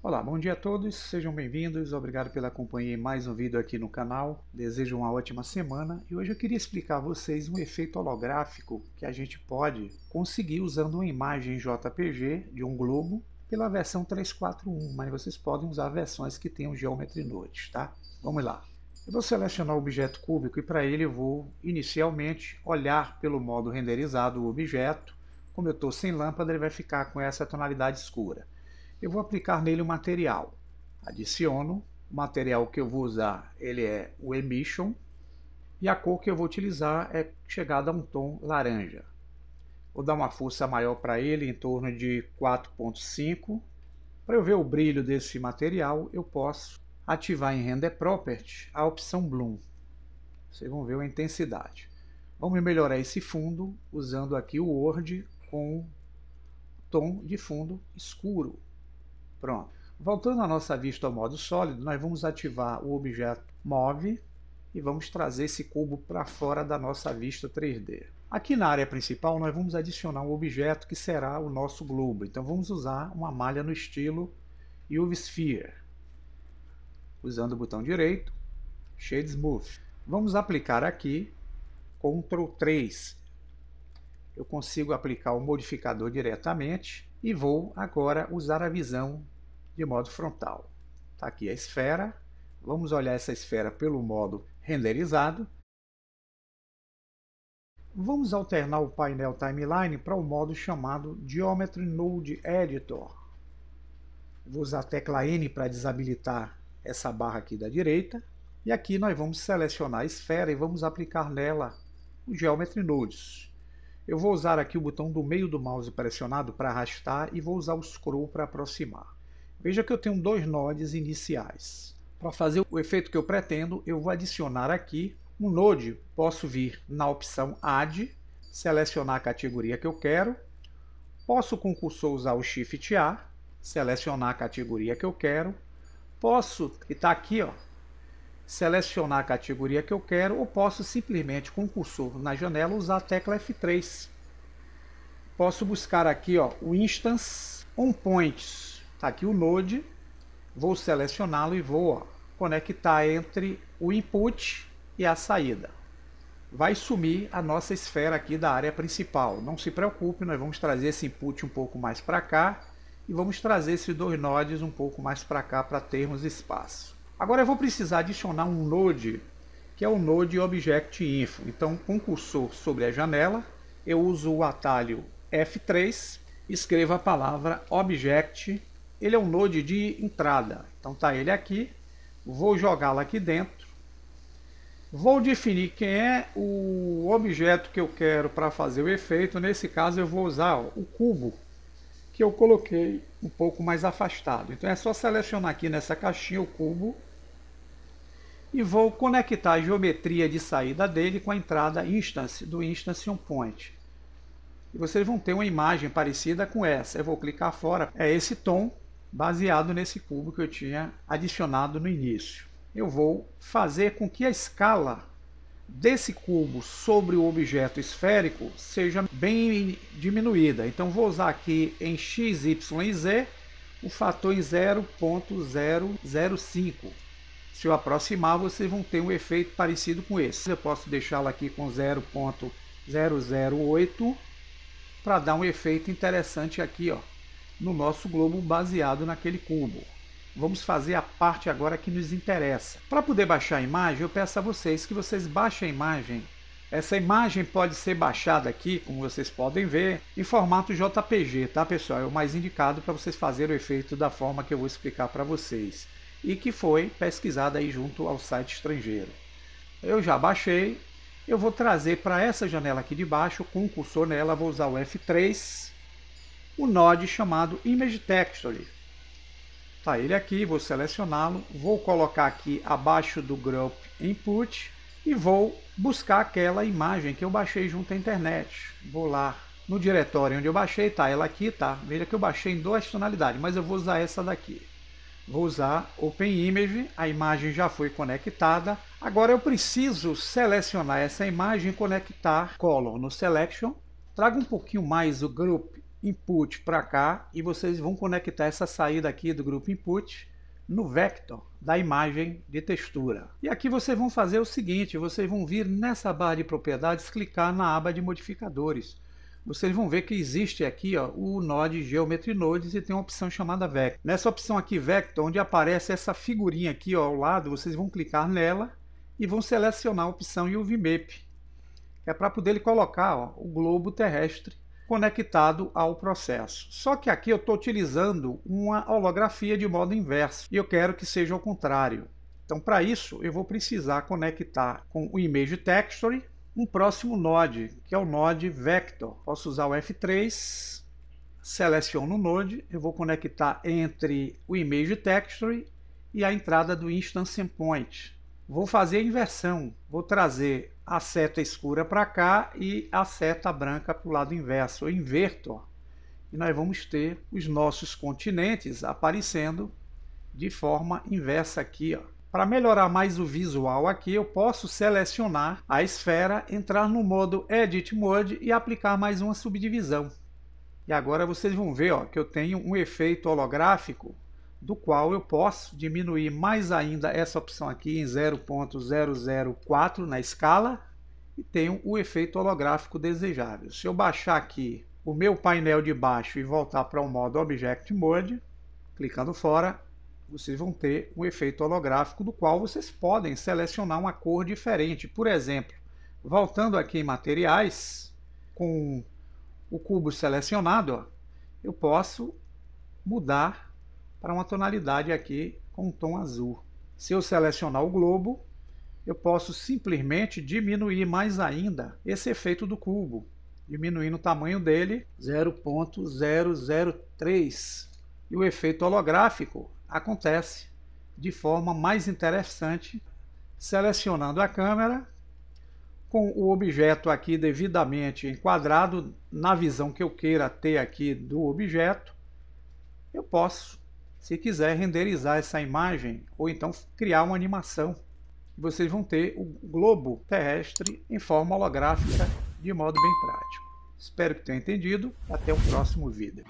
Olá, bom dia a todos, sejam bem-vindos, obrigado pela companhia em mais um vídeo aqui no canal, desejo uma ótima semana e hoje eu queria explicar a vocês um efeito holográfico que a gente pode conseguir usando uma imagem JPG de um globo pela versão 341, mas vocês podem usar versões que tenham Geometry Notes, tá? Vamos lá. Eu vou selecionar o objeto cúbico e para ele eu vou inicialmente olhar pelo modo renderizado o objeto, como eu estou sem lâmpada ele vai ficar com essa tonalidade escura eu vou aplicar nele o material. Adiciono, o material que eu vou usar ele é o Emission e a cor que eu vou utilizar é chegada a um tom laranja. Vou dar uma força maior para ele, em torno de 4.5. Para eu ver o brilho desse material, eu posso ativar em Render Property a opção Bloom. Vocês vão ver a intensidade. Vamos melhorar esse fundo usando aqui o Word com tom de fundo escuro. Pronto. Voltando à nossa vista ao modo sólido, nós vamos ativar o objeto Move e vamos trazer esse cubo para fora da nossa vista 3D. Aqui na área principal nós vamos adicionar um objeto que será o nosso globo. Então vamos usar uma malha no estilo UV Sphere. Usando o botão direito, Shade Smooth. Vamos aplicar aqui Ctrl 3. Eu consigo aplicar o modificador diretamente e vou agora usar a visão de modo frontal. Está aqui a esfera. Vamos olhar essa esfera pelo modo renderizado. Vamos alternar o painel Timeline para o um modo chamado Geometry Node Editor. Vou usar a tecla N para desabilitar essa barra aqui da direita. E aqui nós vamos selecionar a esfera e vamos aplicar nela o Geometry Nodes. Eu vou usar aqui o botão do meio do mouse pressionado para arrastar e vou usar o scroll para aproximar. Veja que eu tenho dois nodes iniciais. Para fazer o efeito que eu pretendo, eu vou adicionar aqui um node. Posso vir na opção Add, selecionar a categoria que eu quero. Posso com o cursor usar o Shift A, selecionar a categoria que eu quero. Posso, e está aqui, ó, selecionar a categoria que eu quero ou posso simplesmente com o cursor na janela usar a tecla F3. Posso buscar aqui ó, o Instance OnPoints, está aqui o Node, vou selecioná-lo e vou ó, conectar entre o input e a saída. Vai sumir a nossa esfera aqui da área principal. Não se preocupe, nós vamos trazer esse input um pouco mais para cá e vamos trazer esses dois nodes um pouco mais para cá para termos espaço. Agora eu vou precisar adicionar um node, que é o node Object Info. Então, com o cursor sobre a janela, eu uso o atalho F3, escrevo a palavra Object. Ele é um node de entrada, então está ele aqui. Vou jogá-lo aqui dentro. Vou definir quem é o objeto que eu quero para fazer o efeito. Nesse caso, eu vou usar ó, o cubo que eu coloquei um pouco mais afastado. Então é só selecionar aqui nessa caixinha o cubo e vou conectar a geometria de saída dele com a entrada instance do Instance OnPoint. E vocês vão ter uma imagem parecida com essa. Eu vou clicar fora. É esse tom baseado nesse cubo que eu tinha adicionado no início. Eu vou fazer com que a escala desse cubo sobre o objeto esférico seja bem diminuída. Então vou usar aqui em x, y e z o fator 0.005 se eu aproximar, vocês vão ter um efeito parecido com esse. Eu posso deixá-la aqui com 0.008 para dar um efeito interessante aqui ó, no nosso globo baseado naquele cubo. Vamos fazer a parte agora que nos interessa. Para poder baixar a imagem, eu peço a vocês que vocês baixem a imagem. Essa imagem pode ser baixada aqui, como vocês podem ver, em formato JPG, tá pessoal? É o mais indicado para vocês fazerem o efeito da forma que eu vou explicar para vocês e que foi pesquisada aí junto ao site estrangeiro. Eu já baixei, eu vou trazer para essa janela aqui de baixo, com o cursor nela, vou usar o F3, o node chamado Image Texture. Tá ele aqui, vou selecioná-lo, vou colocar aqui abaixo do Group Input e vou buscar aquela imagem que eu baixei junto à internet. Vou lá no diretório onde eu baixei, tá ela aqui, tá? Veja que eu baixei em duas tonalidades, mas eu vou usar essa daqui. Vou usar Open Image. a imagem já foi conectada. Agora eu preciso selecionar essa imagem e conectar Color no Selection. Trago um pouquinho mais o Group Input para cá e vocês vão conectar essa saída aqui do Group Input no vector da imagem de textura. E aqui vocês vão fazer o seguinte, vocês vão vir nessa barra de propriedades, clicar na aba de modificadores vocês vão ver que existe aqui ó, o nó de Geometry Nodes e tem uma opção chamada Vector. Nessa opção aqui, Vector, onde aparece essa figurinha aqui ó, ao lado, vocês vão clicar nela e vão selecionar a opção UV-Map, que é para poder ele colocar ó, o globo terrestre conectado ao processo. Só que aqui eu estou utilizando uma holografia de modo inverso e eu quero que seja ao contrário. Então, para isso, eu vou precisar conectar com o Image Texture, um próximo node, que é o node Vector. Posso usar o F3, seleciono o node, eu vou conectar entre o Image Texture e a entrada do Instance Endpoint. Vou fazer a inversão, vou trazer a seta escura para cá e a seta branca para o lado inverso, eu inverto, ó. e nós vamos ter os nossos continentes aparecendo de forma inversa aqui, ó. Para melhorar mais o visual aqui, eu posso selecionar a esfera, entrar no modo Edit Mode e aplicar mais uma subdivisão. E agora vocês vão ver ó, que eu tenho um efeito holográfico, do qual eu posso diminuir mais ainda essa opção aqui em 0.004 na escala, e tenho o efeito holográfico desejável. Se eu baixar aqui o meu painel de baixo e voltar para o modo Object Mode, clicando fora, vocês vão ter um efeito holográfico do qual vocês podem selecionar uma cor diferente. Por exemplo, voltando aqui em materiais, com o cubo selecionado, ó, eu posso mudar para uma tonalidade aqui com um tom azul. Se eu selecionar o globo, eu posso simplesmente diminuir mais ainda esse efeito do cubo, diminuindo o tamanho dele 0.003. E o efeito holográfico acontece de forma mais interessante selecionando a câmera com o objeto aqui devidamente enquadrado na visão que eu queira ter aqui do objeto, eu posso, se quiser, renderizar essa imagem ou então criar uma animação. Vocês vão ter o globo terrestre em forma holográfica de modo bem prático. Espero que tenham entendido. Até o próximo vídeo.